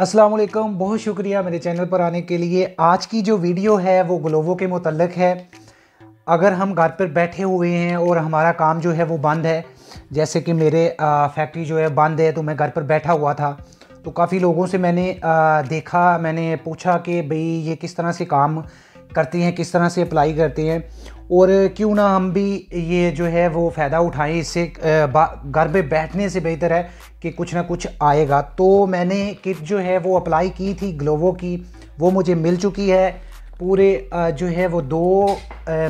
असलम बहुत शुक्रिया मेरे चैनल पर आने के लिए आज की जो वीडियो है वो ग्लोवो के मतलब है अगर हम घर पर बैठे हुए हैं और हमारा काम जो है वो बंद है जैसे कि मेरे फैक्ट्री जो है बंद है तो मैं घर पर बैठा हुआ था तो काफ़ी लोगों से मैंने आ, देखा मैंने पूछा कि भई ये किस तरह से काम करते हैं किस तरह से अप्लाई करते हैं और क्यों ना हम भी ये जो है वो फ़ायदा उठाएं इससे घर पर बैठने से बेहतर है कि कुछ ना कुछ आएगा तो मैंने किट जो है वो अप्लाई की थी ग्लोवो की वो मुझे मिल चुकी है पूरे जो है वो दो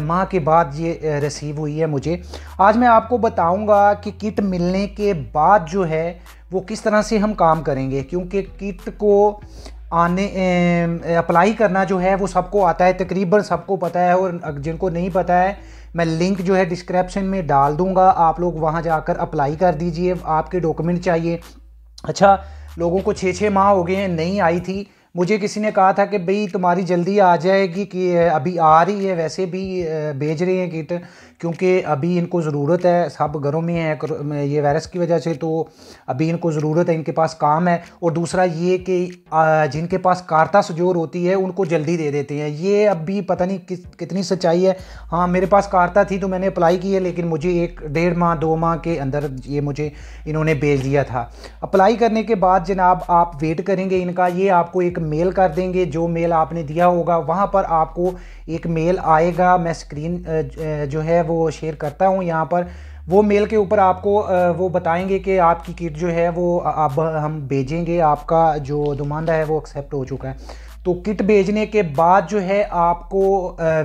माह के बाद ये रिसीव हुई है मुझे आज मैं आपको बताऊंगा कि किट मिलने के बाद जो है वो किस तरह से हम काम करेंगे क्योंकि किट को आने अप्लाई करना जो है वो सबको आता है तकरीबन सबको पता है और जिनको नहीं पता है मैं लिंक जो है डिस्क्रिप्शन में डाल दूंगा आप लोग वहाँ जाकर अप्लाई कर दीजिए आपके डॉक्यूमेंट चाहिए अच्छा लोगों को छः छः माह हो गए हैं नहीं आई थी मुझे किसी ने कहा था कि भाई तुम्हारी जल्दी आ जाएगी कि अभी आ रही है वैसे भी भेज रहे हैं किट क्योंकि अभी इनको ज़रूरत है सब घरों में है ये वायरस की वजह से तो अभी इनको ज़रूरत है इनके पास काम है और दूसरा ये कि जिनके पास कार्ता सजोर होती है उनको जल्दी दे देते हैं ये अभी पता नहीं कि, कितनी सच्चाई है हाँ मेरे पास कार्ता थी तो मैंने अप्लाई की है लेकिन मुझे एक डेढ़ माह दो माह के अंदर ये मुझे इन्होंने भेज दिया था अप्लाई करने के बाद जनाब आप वेट करेंगे इनका ये आपको एक मेल कर देंगे जो मेल आपने दिया होगा वहाँ पर आपको एक मेल आएगा मैं स्क्रीन जो है वो शेयर करता हूँ यहाँ पर वो मेल के ऊपर आपको वो बताएंगे कि आपकी किट जो है वो अब हम भेजेंगे आपका जो दुमांदा है वो एक्सेप्ट हो चुका है तो किट भेजने के बाद जो है आपको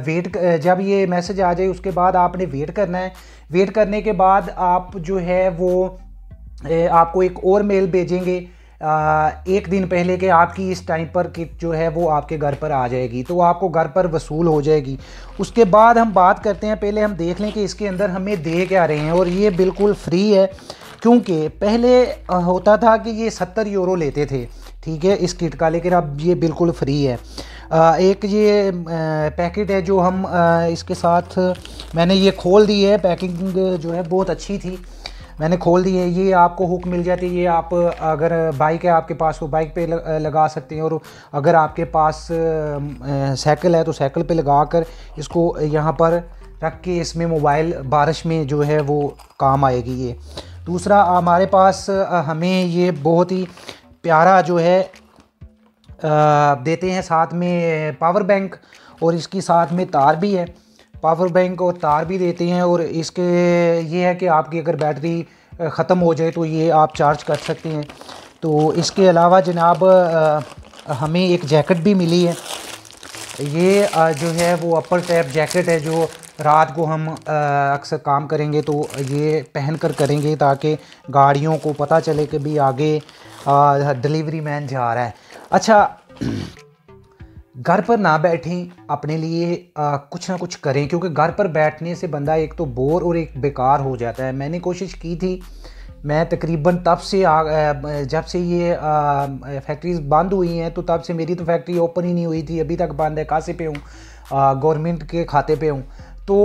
वेट जब ये मैसेज आ जाए उसके बाद आपने वेट करना है वेट करने के बाद आप जो है वो आपको एक और मेल भेजेंगे एक दिन पहले के आपकी इस टाइम पर किट जो है वो आपके घर पर आ जाएगी तो आपको घर पर वसूल हो जाएगी उसके बाद हम बात करते हैं पहले हम देख लें कि इसके अंदर हमें दे क्या रहे हैं और ये बिल्कुल फ्री है क्योंकि पहले होता था कि ये सत्तर यूरो लेते थे ठीक है इस किट का लेकिन अब ये बिल्कुल फ्री है एक ये पैकेट है जो हम इसके साथ मैंने ये खोल दी है पैकिंग जो है बहुत अच्छी थी मैंने खोल दी है ये आपको हुक मिल जाती है ये आप अगर बाइक है आपके पास तो बाइक पे लगा सकते हैं और अगर आपके पास साइकिल है तो साइकिल पे लगा कर इसको यहाँ पर रख के इसमें मोबाइल बारिश में जो है वो काम आएगी ये दूसरा हमारे पास हमें ये बहुत ही प्यारा जो है देते हैं साथ में पावर बैंक और इसकी साथ में तार भी है पावर बैंक और तार भी देते हैं और इसके ये है कि आपकी अगर बैटरी ख़त्म हो जाए तो ये आप चार्ज कर सकते हैं तो इसके अलावा जनाब हमें एक जैकेट भी मिली है ये जो है वो अपर टैप जैकेट है जो रात को हम अक्सर काम करेंगे तो ये पहन कर करेंगे ताकि गाड़ियों को पता चले कि भी आगे डिलीवरी मैन जा रहा है अच्छा घर पर ना बैठें अपने लिए आ, कुछ ना कुछ करें क्योंकि घर पर बैठने से बंदा एक तो बोर और एक बेकार हो जाता है मैंने कोशिश की थी मैं तकरीबन तब से आ, जब से ये फैक्ट्रीज़ बंद हुई हैं तो तब से मेरी तो फैक्ट्री ओपन ही नहीं हुई थी अभी तक बंद है कासे पे हूँ गवर्नमेंट के खाते पे हूँ तो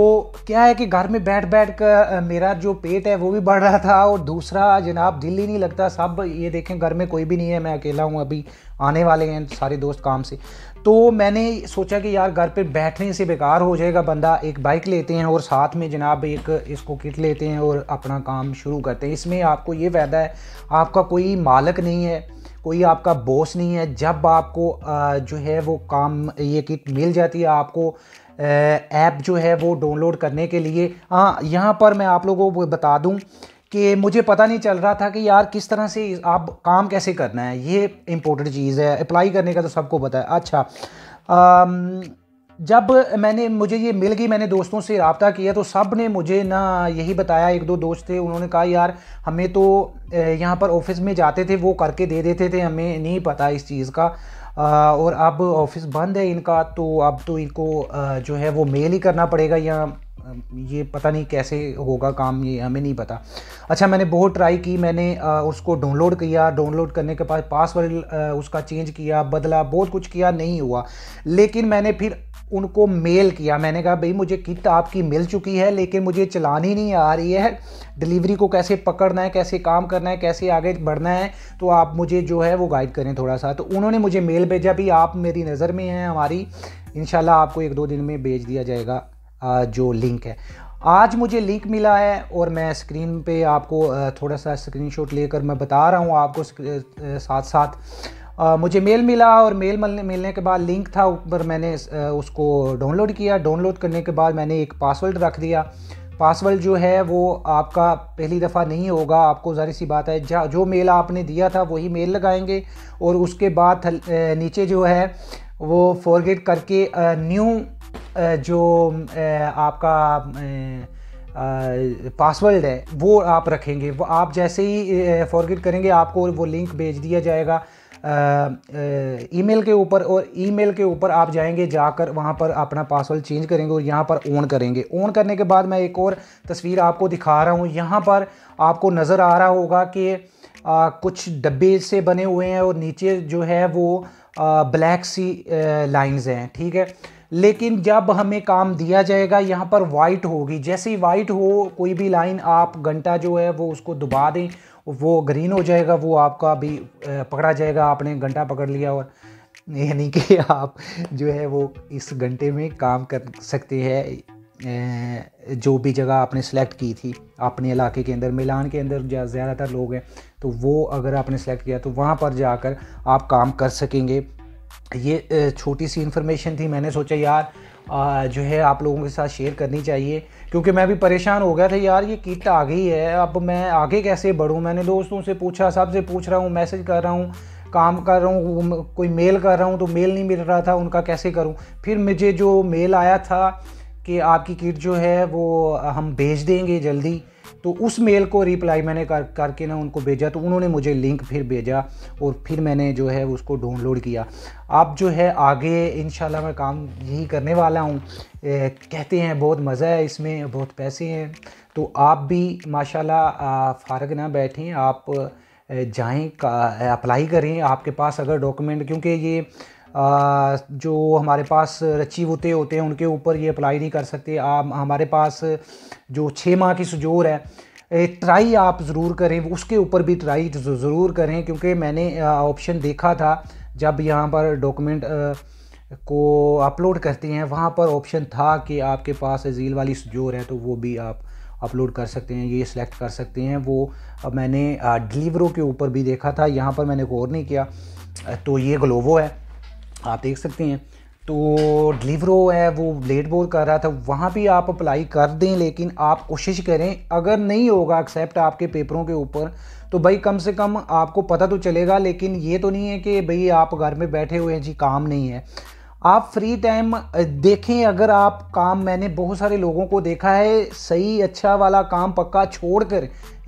क्या है कि घर में बैठ बैठ कर मेरा जो पेट है वो भी बढ़ रहा था और दूसरा जनाब दिल ही नहीं लगता सब ये देखें घर में कोई भी नहीं है मैं अकेला हूँ अभी आने वाले हैं सारे दोस्त काम से तो मैंने सोचा कि यार घर पे बैठने से बेकार हो जाएगा बंदा एक बाइक लेते हैं और साथ में जनाब एक इसको किट लेते हैं और अपना काम शुरू करते हैं इसमें आपको ये फ़ायदा है आपका कोई मालक नहीं है कोई आपका बॉस नहीं है जब आपको जो है वो काम ये किट मिल जाती है आपको ऐप जो है वो डाउनलोड करने के लिए हाँ यहाँ पर मैं आप लोगों को बता दूँ कि मुझे पता नहीं चल रहा था कि यार किस तरह से आप काम कैसे करना है ये इम्पोर्टेंट चीज़ है अप्लाई करने का तो सबको पता है अच्छा आम, जब मैंने मुझे ये मिल गई मैंने दोस्तों से रबता किया तो सब ने मुझे ना यही बताया एक दो दोस्त थे उन्होंने कहा यार हमें तो यहाँ पर ऑफिस में जाते थे वो करके दे देते थे हमें नहीं पता इस चीज़ का और अब ऑफिस बंद है इनका तो अब तो इनको जो है वो मेल ही करना पड़ेगा या ये पता नहीं कैसे होगा काम ये हमें नहीं पता अच्छा मैंने बहुत ट्राई की मैंने उसको डाउनलोड किया डाउनलोड करने के बाद पासवर्ड उसका चेंज किया बदला बहुत कुछ किया नहीं हुआ लेकिन मैंने फिर उनको मेल किया मैंने कहा भाई मुझे किट आपकी मिल चुकी है लेकिन मुझे चलानी नहीं आ रही है डिलीवरी को कैसे पकड़ना है कैसे काम करना है कैसे आगे बढ़ना है तो आप मुझे जो है वो गाइड करें थोड़ा सा तो उन्होंने मुझे मेल भेजा भी आप मेरी नज़र में हैं हमारी इन आपको एक दो दिन में भेज दिया जाएगा जो लिंक है आज मुझे लिंक मिला है और मैं स्क्रीन पे आपको थोड़ा सा स्क्रीनशॉट लेकर मैं बता रहा हूँ आपको साथ साथ मुझे मेल मिला और मेल मिलने मिलने के बाद लिंक था ऊपर मैंने उसको डाउनलोड किया डाउनलोड करने के बाद मैंने एक पासवर्ड रख दिया पासवर्ड जो है वो आपका पहली दफ़ा नहीं होगा आपको ज़ाहिर सी बात है जो मेल आपने दिया था वही मेल लगाएंगे और उसके बाद नीचे जो है वो फॉरगेट करके न्यू जो आपका पासवर्ड है वो आप रखेंगे वो आप जैसे ही फॉरगेट करेंगे आपको वो लिंक भेज दिया जाएगा ईमेल के ऊपर और ईमेल के ऊपर आप जाएंगे जाकर वहाँ पर अपना पासवर्ड चेंज करेंगे और यहाँ पर ऑन करेंगे ऑन करने के बाद मैं एक और तस्वीर आपको दिखा रहा हूँ यहाँ पर आपको नज़र आ रहा होगा कि आ, कुछ डब्बे से बने हुए हैं और नीचे जो है वो आ, ब्लैक सी लाइंस हैं ठीक है लेकिन जब हमें काम दिया जाएगा यहाँ पर वाइट होगी जैसे ही वाइट हो कोई भी लाइन आप घंटा जो है वो उसको दबा दें वो ग्रीन हो जाएगा वो आपका भी पकड़ा जाएगा आपने घंटा पकड़ लिया और यानी कि आप जो है वो इस घंटे में काम कर सकते हैं जो भी जगह आपने सेलेक्ट की थी अपने इलाके के अंदर मिलान के अंदर ज़्यादातर लोग हैं तो वो अगर आपने सेलेक्ट किया तो वहाँ पर जाकर आप काम कर सकेंगे ये छोटी सी इन्फॉर्मेशन थी मैंने सोचा यार जो है आप लोगों के साथ शेयर करनी चाहिए क्योंकि मैं भी परेशान हो गया था यार ये किट आ गई है अब मैं आगे कैसे बढ़ूँ मैंने दोस्तों से पूछा सबसे पूछ रहा हूँ मैसेज कर रहा हूँ काम कर रहा हूँ कोई मेल कर रहा हूँ तो मेल नहीं मिल रहा था उनका कैसे करूँ फिर मुझे जो मेल आया था कि आपकी किट जो है वो हम भेज देंगे जल्दी तो उस मेल को रिप्लाई मैंने कर करके ना उनको भेजा तो उन्होंने मुझे लिंक फिर भेजा और फिर मैंने जो है उसको डाउनलोड किया अब जो है आगे इन मैं काम यही करने वाला हूँ कहते हैं बहुत मज़ा है इसमें बहुत पैसे हैं तो आप भी माशाल्लाह फारग ना बैठें आप जाएं अप्लाई करें आपके पास अगर डॉक्यूमेंट क्योंकि ये जो हमारे पास रची होते होते हैं उनके ऊपर ये अप्लाई नहीं कर सकते आप हमारे पास जो छः माह की सजोर है ट्राई आप ज़रूर करें उसके ऊपर भी ट्राई ज़रूर करें क्योंकि मैंने ऑप्शन देखा था जब यहाँ पर डॉक्यूमेंट को अपलोड करते हैं वहाँ पर ऑप्शन था कि आपके पास अजील वाली सजोर है तो वो भी आप अपलोड कर सकते हैं ये सिलेक्ट कर सकते हैं वो मैंने डिलीवरों के ऊपर भी देखा था यहाँ पर मैंने गौर नहीं किया तो ये ग्लोवो है आप देख सकते हैं तो डिलीवरो है वो लेट बोल कर रहा था वहाँ भी आप अप्लाई कर दें लेकिन आप कोशिश करें अगर नहीं होगा एक्सेप्ट आपके पेपरों के ऊपर तो भाई कम से कम आपको पता तो चलेगा लेकिन ये तो नहीं है कि भाई आप घर में बैठे हुए हैं जी काम नहीं है आप फ्री टाइम देखें अगर आप काम मैंने बहुत सारे लोगों को देखा है सही अच्छा वाला काम पक्का छोड़कर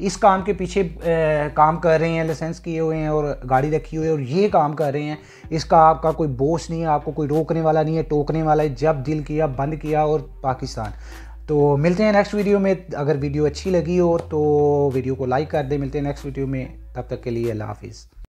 इस काम के पीछे आ, काम कर रहे हैं लाइसेंस किए हुए हैं और गाड़ी रखी हुई है और ये काम कर रहे हैं इसका आपका कोई बोस नहीं है आपको कोई रोकने वाला नहीं है टोकने वाला है जब दिल किया बंद किया और पाकिस्तान तो मिलते हैं नेक्स्ट वीडियो में अगर वीडियो अच्छी लगी हो तो वीडियो को लाइक कर दें मिलते हैं नेक्स्ट वीडियो में तब तक के लिए अल्लाह हाफिज़